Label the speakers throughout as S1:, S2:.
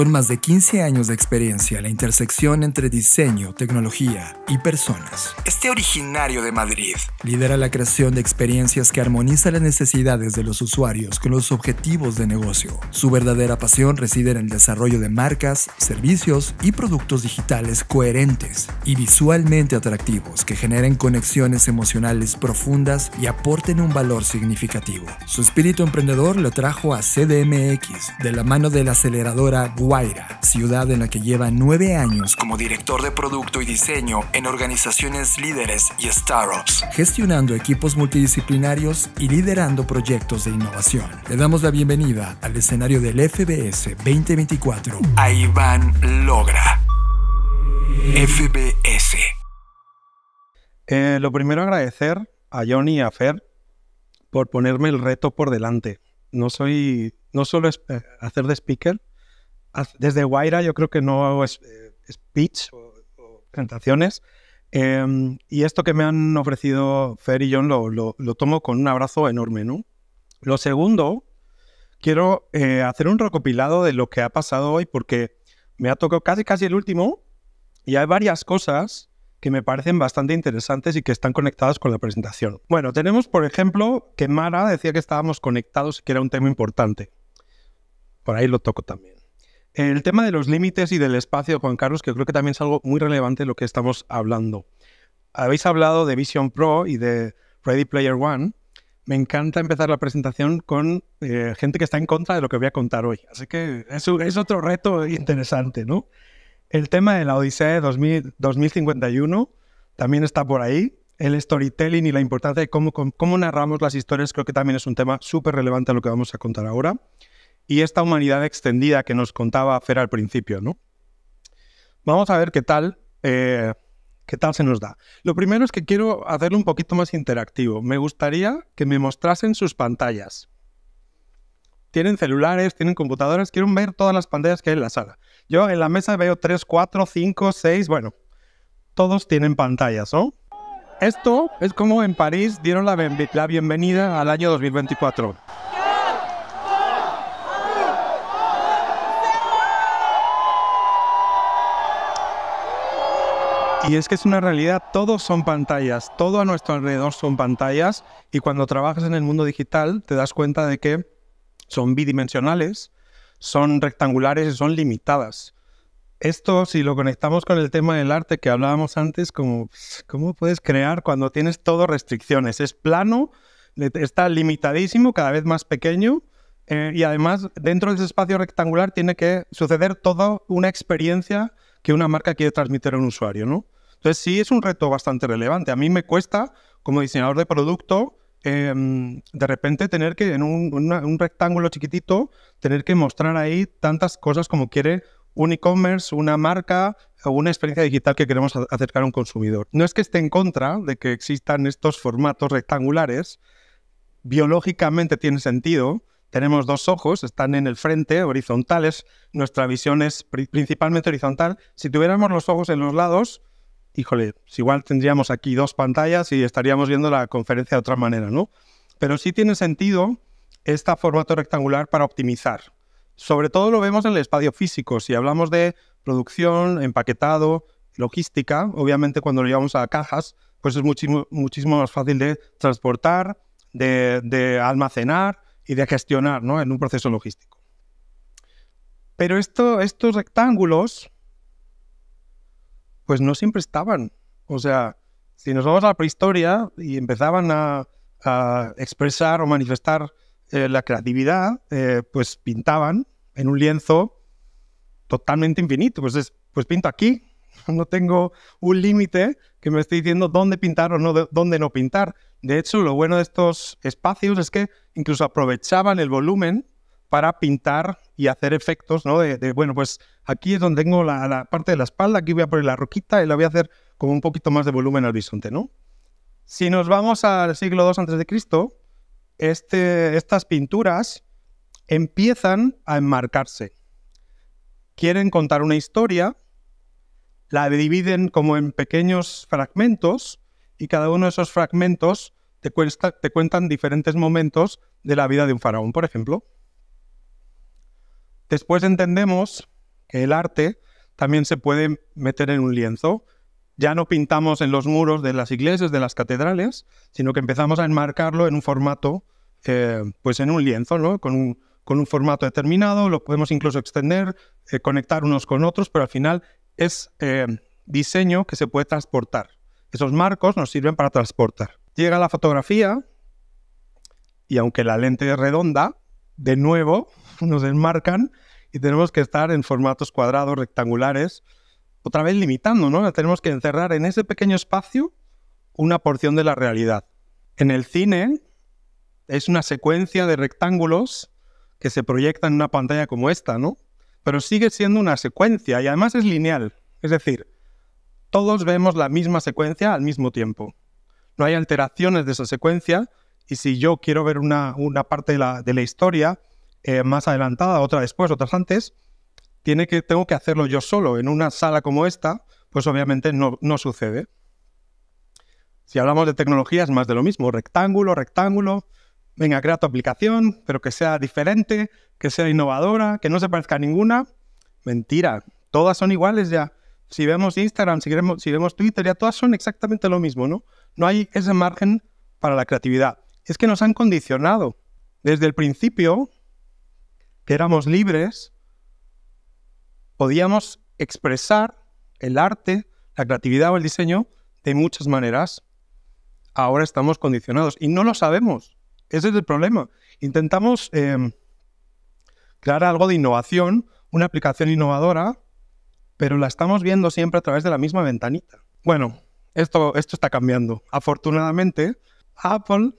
S1: Con más de 15 años de experiencia la intersección entre diseño, tecnología y personas, este originario de Madrid lidera la creación de experiencias que armoniza las necesidades de los usuarios con los objetivos de negocio. Su verdadera pasión reside en el desarrollo de marcas, servicios y productos digitales coherentes y visualmente atractivos que generen conexiones emocionales profundas y aporten un valor significativo. Su espíritu emprendedor lo trajo a CDMX de la mano de la aceleradora Google Guaira, ciudad en la que lleva nueve años como director de producto y diseño en organizaciones líderes y startups, gestionando equipos multidisciplinarios y liderando proyectos de innovación. Le damos la bienvenida al escenario del FBS 2024 a Iván Logra. FBS. Eh, lo primero agradecer a Johnny y a Fer por ponerme el reto por delante. No soy, no solo hacer de speaker, desde Guaira yo creo que no hago eh, speech o, presentaciones. Em, y esto que me han ofrecido Fer y John lo, tomo con un abrazo enorme, ¿no? Lo segundo, quiero eh, hacer un recopilado de lo que ha pasado hoy porque me ha tocado casi casi el último y hay varias cosas que me parecen bastante interesantes y que están conectadas con la presentación. Bueno, tenemos por ejemplo que Mara decía que estábamos conectados y que era un tema importante. Por ahí lo toco también. El tema de los límites y del espacio, Juan Carlos, que creo que también es algo muy relevante lo que estamos hablando. Habéis hablado de Vision Pro y de Ready Player One. Me encanta empezar la presentación con eh, gente que está en contra de lo que voy a contar hoy. Así que es otro reto interesante, ¿no? El tema de la Odisea 2051 también está por ahí. El storytelling y la importancia de cómo, cómo narramos las historias creo que también es un tema súper relevante a lo que vamos a contar ahora y esta humanidad extendida que nos contaba Fer al principio, ¿no? Vamos a ver qué tal, eh, qué tal se nos da. Lo primero es que quiero hacerlo un poquito más interactivo. Me gustaría que me mostrasen sus pantallas. Tienen celulares, tienen computadoras, quiero ver todas las pantallas que hay en la sala. Yo en la mesa veo 3, 4, 5, 6, bueno, todos tienen pantallas, ¿no? Esto es como en París dieron la, la bienvenida al año 2024. Y es que es una realidad, todos son pantallas, todo a nuestro alrededor son pantallas y cuando trabajas en el mundo digital te das cuenta de que son bidimensionales, son rectangulares y son limitadas. Esto, si lo conectamos con el tema del arte que hablábamos antes, como, ¿cómo puedes crear cuando tienes todo restricciones? Es plano, está limitadísimo, cada vez más pequeño, eh, y además dentro de ese espacio rectangular tiene que suceder toda una experiencia que una marca quiere transmitir a un usuario, ¿no? Entonces sí es un reto bastante relevante. A mí me cuesta, como diseñador de producto, em, de repente tener que en un, un, rectángulo chiquitito, tener que mostrar ahí tantas cosas como quiere un e-commerce, una marca o una experiencia digital que queremos acercar a un consumidor. No es que esté en contra de que existan estos formatos rectangulares, biológicamente tiene sentido, tenemos dos ojos, están en el frente, horizontales. Nuestra visión es principalmente horizontal. Si tuviéramos los ojos en los lados, híjole, pues igual tendríamos aquí dos pantallas y estaríamos viendo la conferencia de otra manera, ¿no? Pero sí tiene sentido este formato rectangular para optimizar. Sobre todo lo vemos en el espacio físico. Si hablamos de producción, empaquetado, logística, obviamente cuando lo llevamos a cajas, pues es muchísimo, muchísimo más fácil de transportar, de almacenar y de gestionar en un proceso logístico. Pero estos rectángulos, pues no siempre estaban. O sea, si nos vamos a la prehistoria y empezaban a, expresar o manifestar eh, la creatividad, eh, pues pintaban en un lienzo totalmente infinito. Pues, es, pues pinto aquí, no tengo un límite que me esté diciendo dónde pintar o no, dónde no pintar. De hecho, lo bueno de estos espacios es que incluso aprovechaban el volumen para pintar y hacer efectos, ¿no? De, bueno, pues aquí es donde tengo la, parte de la espalda, aquí voy a poner la roquita y la voy a hacer como un poquito más de volumen al horizonte, ¿no? Si nos vamos al siglo II antes de Cristo, este, estas pinturas empiezan a enmarcarse. Quieren contar una historia, la dividen como en pequeños fragmentos y cada uno de esos fragmentos te, cuentan diferentes momentos de la vida de un faraón, por ejemplo. Después entendemos que el arte también se puede meter en un lienzo. Ya no pintamos en los muros de las iglesias, de las catedrales, sino que empezamos a enmarcarlo en un formato, eh, pues en un lienzo, ¿no? Con un, formato determinado, lo podemos incluso extender, eh, conectar unos con otros, pero al final es eh, diseño que se puede transportar. Esos marcos nos sirven para transportar. Llega la fotografía y aunque la lente es redonda, de nuevo nos enmarcan y tenemos que estar en formatos cuadrados, rectangulares, otra vez limitando, ¿no? Tenemos que encerrar en ese pequeño espacio una porción de la realidad. En el cine es una secuencia de rectángulos que se proyecta en una pantalla como esta, ¿no? Pero sigue siendo una secuencia y además es lineal. Es decir, todos vemos la misma secuencia al mismo tiempo. No hay alteraciones de esa secuencia y si yo quiero ver una, parte de la, de la historia eh, más adelantada, otra después, otras antes, tiene que, tengo que hacerlo yo solo. En una sala como esta, pues obviamente no, no sucede. Si hablamos de tecnología es más de lo mismo, rectángulo, rectángulo, venga, crea tu aplicación, pero que sea diferente, que sea innovadora, que no se parezca a ninguna. Mentira, todas son iguales ya si vemos Instagram, si, vemos, Twitter, ya todas son exactamente lo mismo, ¿no? No hay ese margen para la creatividad. Es que nos han condicionado. Desde el principio, que éramos libres, podíamos expresar el arte, la creatividad o el diseño de muchas maneras. Ahora estamos condicionados y no lo sabemos. Ese es el problema. Intentamos eh, crear algo de innovación, una aplicación innovadora, pero la estamos viendo siempre a través de la misma ventanita. Bueno, esto, esto está cambiando. Afortunadamente, Apple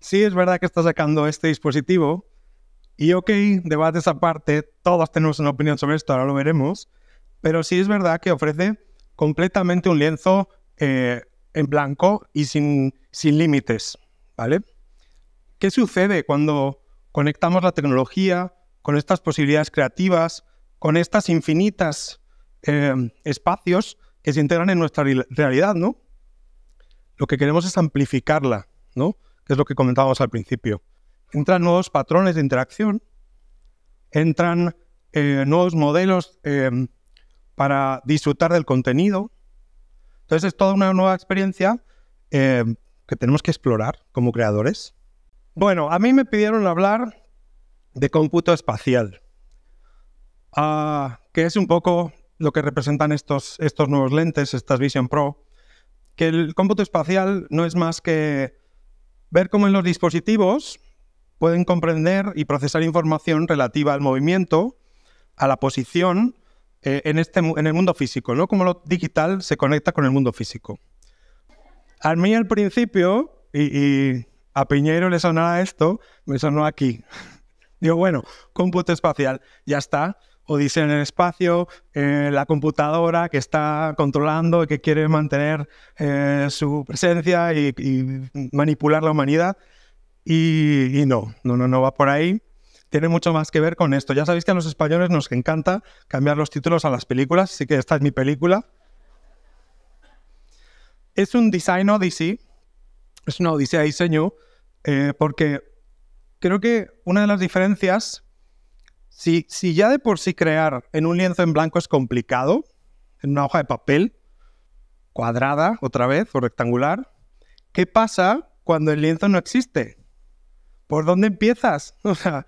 S1: sí es verdad que está sacando este dispositivo y ok, debates aparte, todos tenemos una opinión sobre esto, ahora lo veremos, pero sí es verdad que ofrece completamente un lienzo eh, en blanco y sin, sin límites, ¿vale? ¿Qué sucede cuando conectamos la tecnología con estas posibilidades creativas, con estas infinitas Em, espacios que se integran en nuestra realidad, ¿no? Lo que queremos es amplificarla, ¿no? Que es lo que comentábamos al principio. Entran nuevos patrones de interacción, entran eh, nuevos modelos em, para disfrutar del contenido. Entonces es toda una nueva experiencia em, que tenemos que explorar como creadores. Bueno, a mí me pidieron hablar de cómputo espacial, ah, que es un poco lo que representan estos, estos nuevos lentes, estas Vision Pro, que el cómputo espacial no es más que ver cómo en los dispositivos pueden comprender y procesar información relativa al movimiento, a la posición eh, en, este, en el mundo físico, ¿no? Cómo lo digital se conecta con el mundo físico. A mí al principio, y, y a Piñero le sonaba esto, me sonó aquí. Digo, bueno, cómputo espacial, ya está. Odisea en el espacio, eh, la computadora que está controlando y que quiere mantener eh, su presencia y, manipular la humanidad. Y, no, no, no, no va por ahí. Tiene mucho más que ver con esto. Ya sabéis que a los españoles nos encanta cambiar los títulos a las películas, así que esta es mi película. Es un Design Odyssey, es una odisea diseño, eh, porque creo que una de las diferencias si, ya de por sí crear en un lienzo en blanco es complicado, en una hoja de papel, cuadrada otra vez o rectangular, ¿qué pasa cuando el lienzo no existe? ¿Por dónde empiezas? O sea,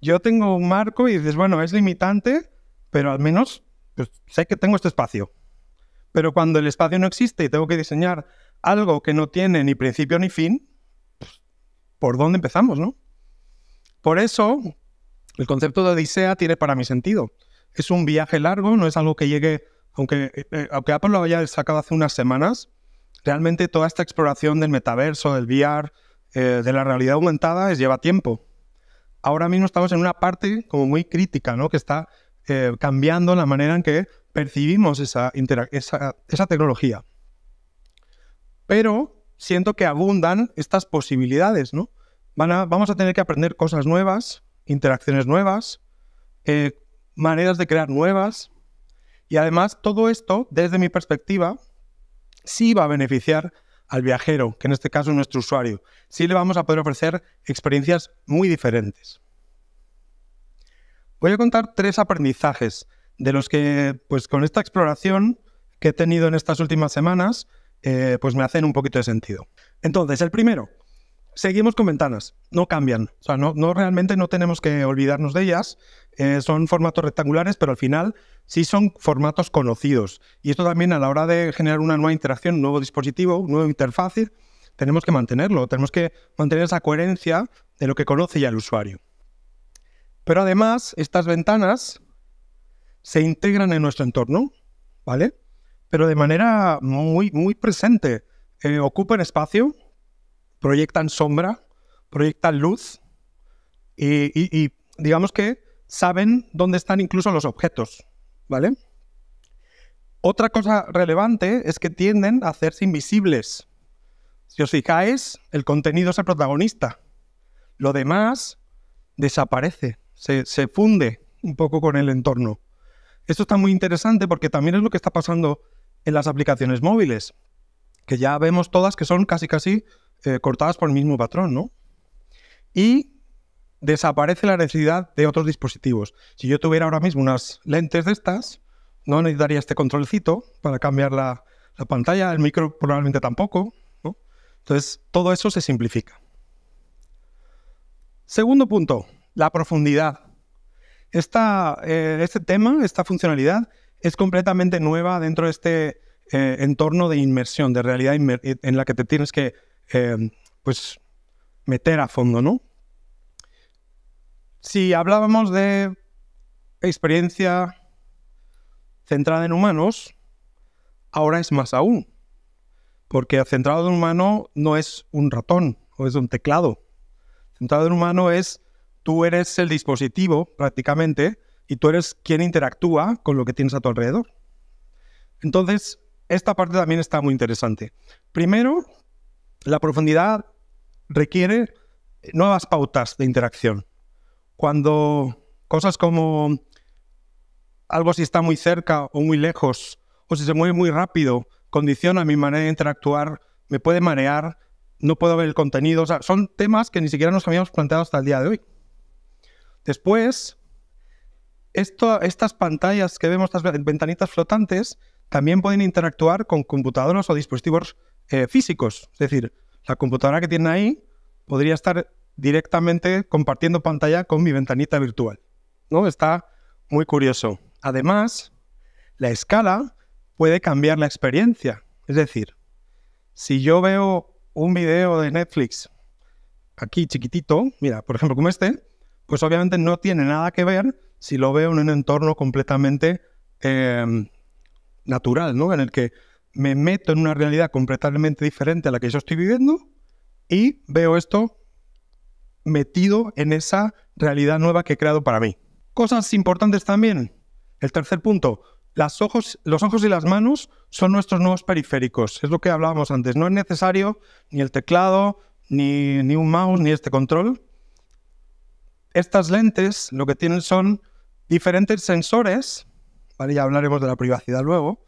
S1: yo tengo un marco y dices, bueno, es limitante, pero al menos pues, sé que tengo este espacio. Pero cuando el espacio no existe y tengo que diseñar algo que no tiene ni principio ni fin, pues, ¿por dónde empezamos, no? Por eso, el concepto de Odisea tiene para mí sentido. Es un viaje largo, no es algo que llegue, aunque, eh, aunque Apple lo haya sacado hace unas semanas, realmente toda esta exploración del metaverso, del VR, eh, de la realidad aumentada, es, lleva tiempo. Ahora mismo estamos en una parte como muy crítica, ¿no? que está eh, cambiando la manera en que percibimos esa, esa, tecnología. Pero siento que abundan estas posibilidades, ¿no? Van a, vamos a tener que aprender cosas nuevas, interacciones nuevas, eh, maneras de crear nuevas. Y además todo esto, desde mi perspectiva, sí va a beneficiar al viajero, que en este caso es nuestro usuario. Sí le vamos a poder ofrecer experiencias muy diferentes. Voy a contar tres aprendizajes de los que, pues con esta exploración que he tenido en estas últimas semanas, eh, pues me hacen un poquito de sentido. Entonces, el primero, seguimos con ventanas, no cambian. O sea, no, realmente no tenemos que olvidarnos de ellas. Eh, son formatos rectangulares, pero al final sí son formatos conocidos. Y esto también a la hora de generar una nueva interacción, un nuevo dispositivo, una nueva interfaz, tenemos que mantenerlo. Tenemos que mantener esa coherencia de lo que conoce ya el usuario. Pero además, estas ventanas se integran en nuestro entorno, ¿vale? Pero de manera muy, muy presente. ocupa eh, ocupan espacio, proyectan sombra, proyectan luz y, digamos que saben dónde están incluso los objetos, ¿vale? Otra cosa relevante es que tienden a hacerse invisibles. Si os fijáis, el contenido es el protagonista. Lo demás desaparece, se, se, funde un poco con el entorno. Esto está muy interesante porque también es lo que está pasando en las aplicaciones móviles, que ya vemos todas que son casi casi eh, cortadas por el mismo patrón, ¿no? Y desaparece la necesidad de otros dispositivos. Si yo tuviera ahora mismo unas lentes de estas, no necesitaría este controlcito para cambiar la, pantalla, el micro probablemente tampoco. Entonces, todo eso se simplifica. Segundo punto, la profundidad. Eh, este tema, esta funcionalidad, es completamente nueva dentro de este eh, entorno de inmersión, de realidad en la que te tienes que Em, pues meter a fondo, ¿no? Si hablábamos de experiencia centrada en humanos, ahora es más aún, porque centrado en humano no es un ratón o es un teclado. Centrado en humano es tú eres el dispositivo prácticamente y tú eres quien interactúa con lo que tienes a tu alrededor. Entonces, esta parte también está muy interesante. Primero, la profundidad requiere nuevas pautas de interacción. Cuando cosas como algo si está muy cerca o muy lejos, o si se mueve muy rápido, condiciona mi manera de interactuar, me puede marear, no puedo ver el contenido. son temas que ni siquiera nos habíamos planteado hasta el día de hoy. Después, estas pantallas que vemos, estas ventanitas flotantes, también pueden interactuar con computadoras o dispositivos eh, físicos. Es decir, la computadora que tiene ahí podría estar directamente compartiendo pantalla con mi ventanita virtual. ¿no? Está muy curioso. Además, la escala puede cambiar la experiencia. Es decir, si yo veo un video de Netflix aquí chiquitito, mira, por ejemplo como este, pues obviamente no tiene nada que ver si lo veo en un entorno completamente em, natural, ¿no? En el que me meto en una realidad completamente diferente a la que yo estoy viviendo y veo esto metido en esa realidad nueva que he creado para mí. Cosas importantes también. El tercer punto, ojos, los ojos y las manos son nuestros nuevos periféricos. Es lo que hablábamos antes. No es necesario ni el teclado, ni, un mouse, ni este control. Estas lentes lo que tienen son diferentes sensores, ¿vale? ya hablaremos de la privacidad luego,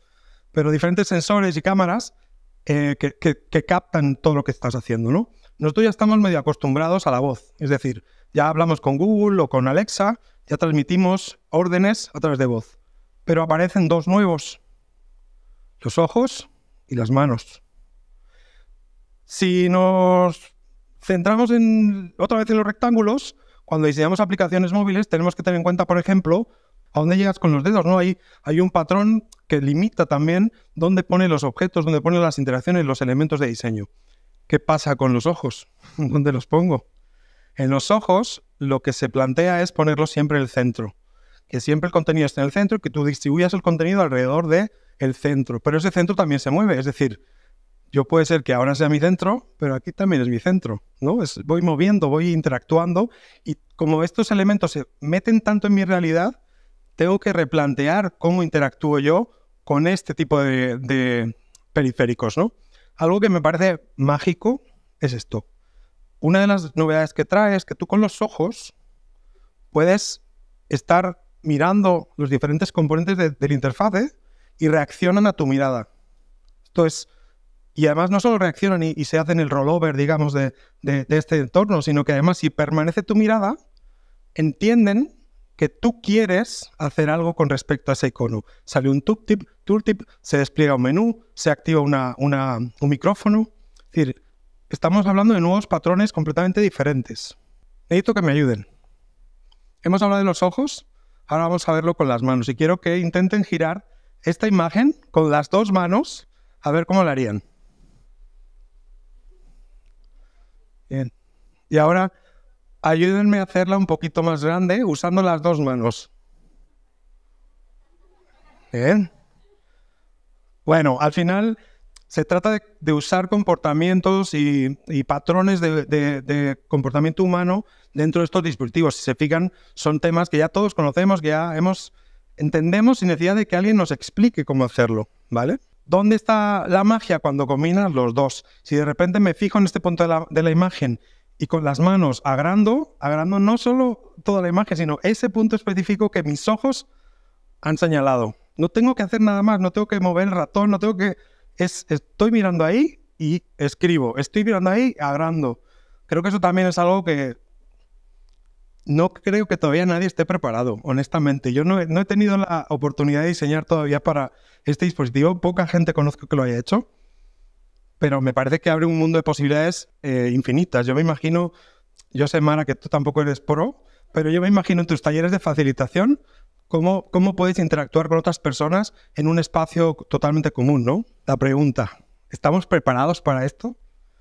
S1: pero diferentes sensores y cámaras eh, que, captan todo lo que estás haciendo, ¿no? Nosotros ya estamos medio acostumbrados a la voz, es decir, ya hablamos con Google o con Alexa, ya transmitimos órdenes a través de voz, pero aparecen dos nuevos, los ojos y las manos. Si nos centramos en, otra vez en los rectángulos, cuando diseñamos aplicaciones móviles tenemos que tener en cuenta, por ejemplo, a dónde llegas con los dedos, ¿no? Hay, un patrón que limita también dónde pone los objetos, dónde pone las interacciones, los elementos de diseño. ¿Qué pasa con los ojos? ¿Dónde los pongo? En los ojos lo que se plantea es ponerlos siempre en el centro, que siempre el contenido esté en el centro y que tú distribuyas el contenido alrededor del el centro, pero ese centro también se mueve, es decir, yo puede ser que ahora sea mi centro, pero aquí también es mi centro, ¿no? voy moviendo, voy interactuando y como estos elementos se meten tanto en mi realidad, tengo que replantear cómo interactúo yo con este tipo de, periféricos, Algo que me parece mágico es esto. Una de las novedades que trae es que tú con los ojos puedes estar mirando los diferentes componentes del interfaz y reaccionan a tu mirada. Esto y además no solo reaccionan y, se hacen el rollover, digamos, de, este entorno, sino que además si permanece tu mirada, entienden que tú quieres hacer algo con respecto a ese icono. Sale un tooltip, tooltip se despliega un menú, se activa un micrófono. Es decir, estamos hablando de nuevos patrones completamente diferentes. Necesito que me ayuden. Hemos hablado de los ojos, ahora vamos a verlo con las manos. Y quiero que intenten girar esta imagen con las dos manos a ver cómo la harían. Bien. Y ahora Ayúdenme a hacerla un poquito más grande usando las dos manos. Bien. Bueno, al final se trata de, usar comportamientos y, patrones de, comportamiento humano dentro de estos dispositivos. Si se fijan, son temas que ya todos conocemos, que ya hemos entendemos sin necesidad de que alguien nos explique cómo hacerlo, ¿vale? ¿Dónde está la magia cuando combinas los dos? Si de repente me fijo en este punto de la imagen y con las manos agrando, agrando no solo toda la imagen, sino ese punto específico que mis ojos han señalado. No tengo que hacer nada más, no tengo que mover el ratón, no tengo que... Es, estoy mirando ahí y escribo, estoy mirando ahí agrando. Creo que eso también es algo que no creo que todavía nadie esté preparado, honestamente. Yo no he, no he tenido la oportunidad de diseñar todavía para este dispositivo, poca gente conozco que lo haya hecho pero me parece que abre un mundo de posibilidades eh, infinitas. Yo me imagino, yo sé, Mara, que tú tampoco eres pro, pero yo me imagino en tus talleres de facilitación cómo, cómo puedes interactuar con otras personas en un espacio totalmente común, ¿no? La pregunta, ¿estamos preparados para esto?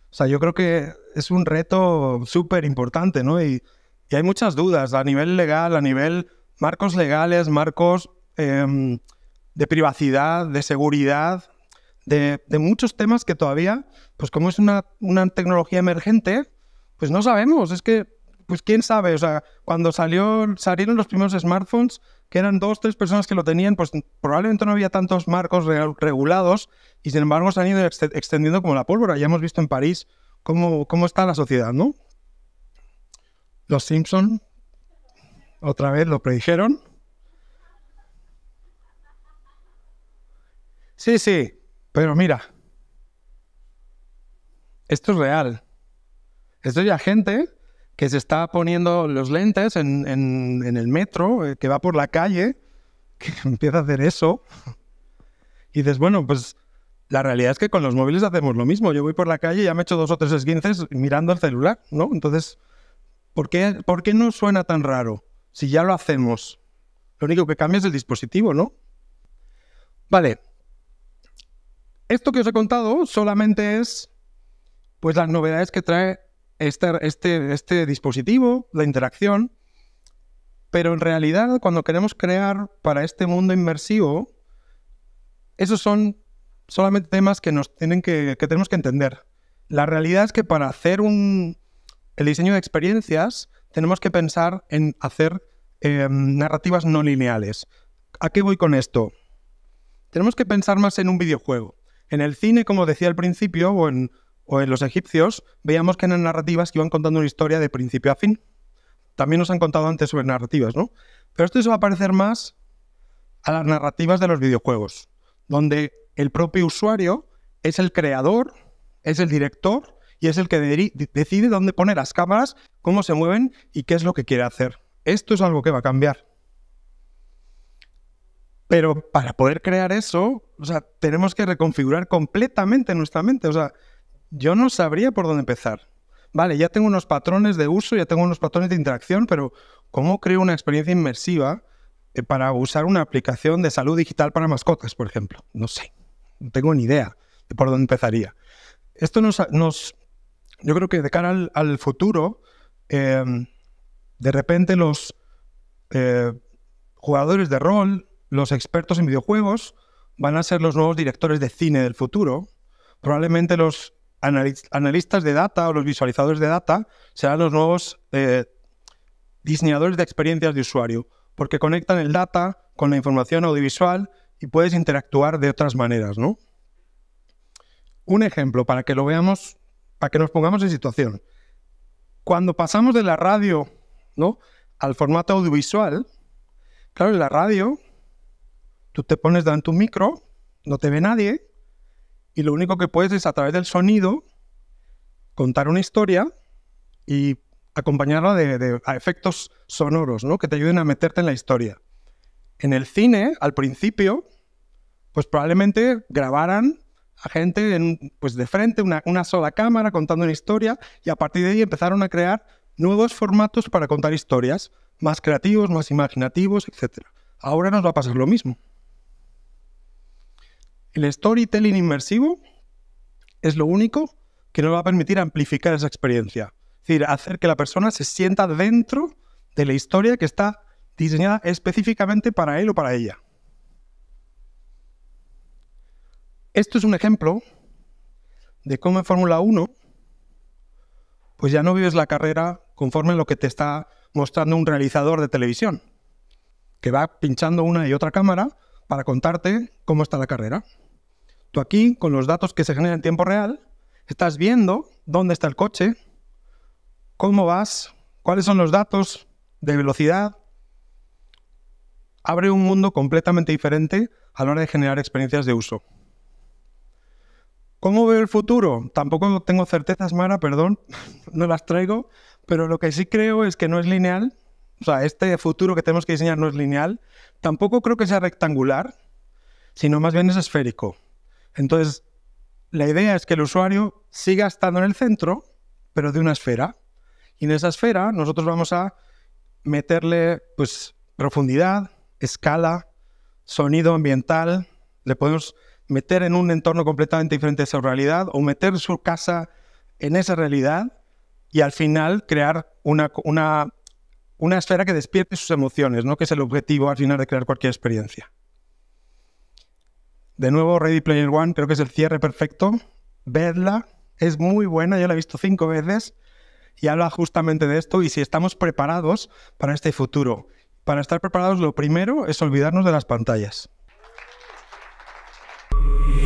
S1: O sea, yo creo que es un reto súper importante, ¿no? Y, hay muchas dudas a nivel legal, a nivel marcos legales, marcos em, de privacidad, de seguridad, de, muchos temas que todavía, pues como es una, tecnología emergente, pues no sabemos. Es que, pues quién sabe, o sea, cuando salió, salieron los primeros smartphones, que eran dos, tres personas que lo tenían, pues probablemente no había tantos marcos regulados y sin embargo se han ido extendiendo como la pólvora. Ya hemos visto en París cómo, cómo está la sociedad, ¿no? Los Simpson otra vez lo predijeron. Sí, sí. Pero mira, esto es real. Esto ya gente que se está poniendo los lentes en, el metro, eh, que va por la calle, que empieza a hacer eso. Y dices, bueno, pues la realidad es que con los móviles hacemos lo mismo. Yo voy por la calle y ya me echo dos o tres esguinces mirando el celular, ¿no? Entonces, ¿por qué, ¿por qué no suena tan raro si ya lo hacemos? Lo único que cambia es el dispositivo, ¿no? Vale, esto que os he contado solamente es pues las novedades que trae este, este, este, dispositivo, la interacción, pero en realidad cuando queremos crear para este mundo inmersivo, esos son solamente temas que, nos tienen que, que tenemos que entender. La realidad es que para hacer un, el diseño de experiencias tenemos que pensar en hacer eh, narrativas no lineales. ¿A qué voy con esto? Tenemos que pensar más en un videojuego. En el cine, como decía al principio, o en, o en los egipcios, veíamos que eran narrativas que iban contando una historia de principio a fin. También nos han contado antes sobre narrativas, ¿no? Pero esto se va a parecer más a las narrativas de los videojuegos, donde el propio usuario es el creador, es el director y es el que decide dónde poner las cámaras, cómo se mueven y qué es lo que quiere hacer. Esto es algo que va a cambiar. Pero para poder crear eso, o sea, tenemos que reconfigurar completamente nuestra mente. O sea, yo no sabría por dónde empezar. Vale, ya tengo unos patrones de uso, ya tengo unos patrones de interacción, pero ¿cómo creo una experiencia inmersiva eh, para usar una aplicación de salud digital para mascotas, por ejemplo? No sé, no tengo ni idea de por dónde empezaría. Esto nos, yo creo que de cara al, futuro, eh, de repente los eh, jugadores de rol los expertos en videojuegos van a ser los nuevos directores de cine del futuro. Probablemente los analistas de data o los visualizadores de data serán los nuevos eh, diseñadores de experiencias de usuario, porque conectan el data con la información audiovisual y puedes interactuar de otras maneras, Un ejemplo para que lo veamos, para que nos pongamos en situación. Cuando pasamos de la radio, ¿no? al formato audiovisual, claro, la radio Tú te pones delante un micro, no te ve nadie, y lo único que puedes es a través del sonido contar una historia y acompañarla de, a efectos sonoros, ¿no? Que te ayuden a meterte en la historia. En el cine, al principio, pues probablemente grabaran a gente pues de frente, una, una, sola cámara contando una historia, y a partir de ahí empezaron a crear nuevos formatos para contar historias, más creativos, más imaginativos, etc. Ahora nos va a pasar lo mismo. El storytelling inmersivo es lo único que nos va a permitir amplificar esa experiencia. Es decir, hacer que la persona se sienta dentro de la historia que está diseñada específicamente para él o para ella. Esto es un ejemplo de cómo en Fórmula 1, pues ya no vives la carrera conforme a lo que te está mostrando un realizador de televisión, que va pinchando una y otra cámara para contarte cómo está la carrera. Tú aquí, con los datos que se generan en tiempo real, estás viendo dónde está el coche, cómo vas, cuáles son los datos de velocidad. Abre un mundo completamente diferente a la hora de generar experiencias de uso. ¿Cómo veo el futuro? Tampoco tengo certezas, Mara, perdón, no las traigo, pero lo que sí creo es que no es lineal. O sea, este futuro que tenemos que diseñar no es lineal. Tampoco creo que sea rectangular, sino más bien es esférico. Entonces, la idea es que el usuario siga estando en el centro, pero de una esfera. Y en esa esfera nosotros vamos a meterle pues, profundidad, escala, sonido ambiental. Le podemos meter en un entorno completamente diferente a su realidad o meter su casa en esa realidad y al final crear una, una esfera que despierte sus emociones, ¿no? que es el objetivo al final de crear cualquier experiencia. De nuevo, Ready Player One, creo que es el cierre perfecto. Vedla, es muy buena, yo la he visto cinco veces y habla justamente de esto y si estamos preparados para este futuro. Para estar preparados, lo primero es olvidarnos de las pantallas.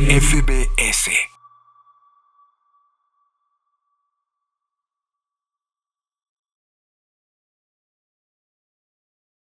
S1: FBS